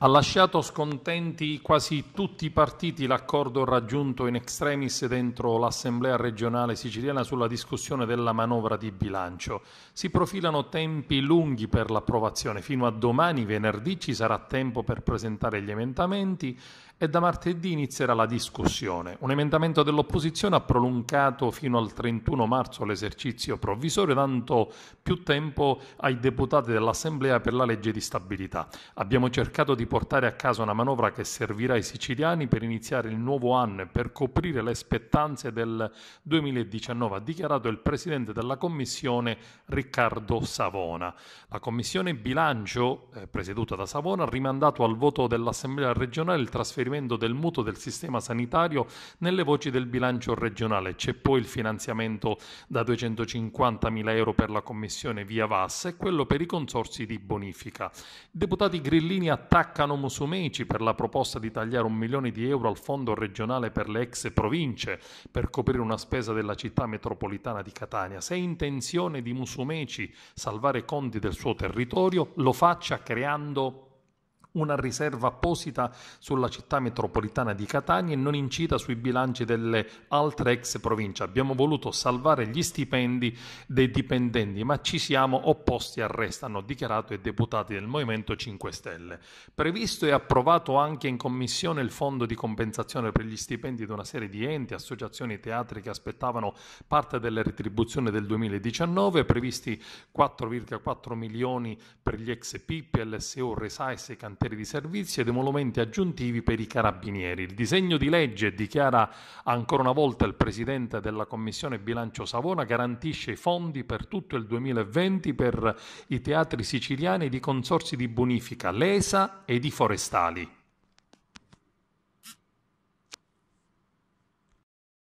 ha lasciato scontenti quasi tutti i partiti l'accordo raggiunto in extremis dentro l'Assemblea regionale siciliana sulla discussione della manovra di bilancio. Si profilano tempi lunghi per l'approvazione. Fino a domani, venerdì, ci sarà tempo per presentare gli emendamenti e da martedì inizierà la discussione. Un emendamento dell'opposizione ha prolungato fino al 31 marzo l'esercizio provvisorio, dando più tempo ai deputati dell'Assemblea per la legge di stabilità. Abbiamo cercato di di portare a casa una manovra che servirà ai siciliani per iniziare il nuovo anno e per coprire le aspettanze del 2019, ha dichiarato il presidente della Commissione Riccardo Savona. La Commissione Bilancio, eh, presieduta da Savona, ha rimandato al voto dell'Assemblea regionale il trasferimento del mutuo del sistema sanitario nelle voci del bilancio regionale. C'è poi il finanziamento da 250 mila euro per la Commissione Via Vassa e quello per i consorsi di bonifica. deputati grillini attacca attaccano Musumeci per la proposta di tagliare un milione di euro al fondo regionale per le ex province per coprire una spesa della città metropolitana di Catania. Se è intenzione di Musumeci salvare i conti del suo territorio, lo faccia creando una riserva apposita sulla città metropolitana di Catania e non incida sui bilanci delle altre ex province. Abbiamo voluto salvare gli stipendi dei dipendenti, ma ci siamo opposti al resto, hanno dichiarato i deputati del Movimento 5 Stelle. Previsto e approvato anche in commissione il fondo di compensazione per gli stipendi di una serie di enti, associazioni, e teatri che aspettavano parte delle retribuzioni del 2019, previsti 4,4 milioni per gli ex PIP, LSU, Resais e Cantini carattere di servizio ed emolumenti aggiuntivi per i carabinieri. Il disegno di legge, dichiara ancora una volta il presidente della Commissione Bilancio Savona, garantisce i fondi per tutto il 2020 per i teatri siciliani e i consorsi di bonifica, l'ESA e i forestali.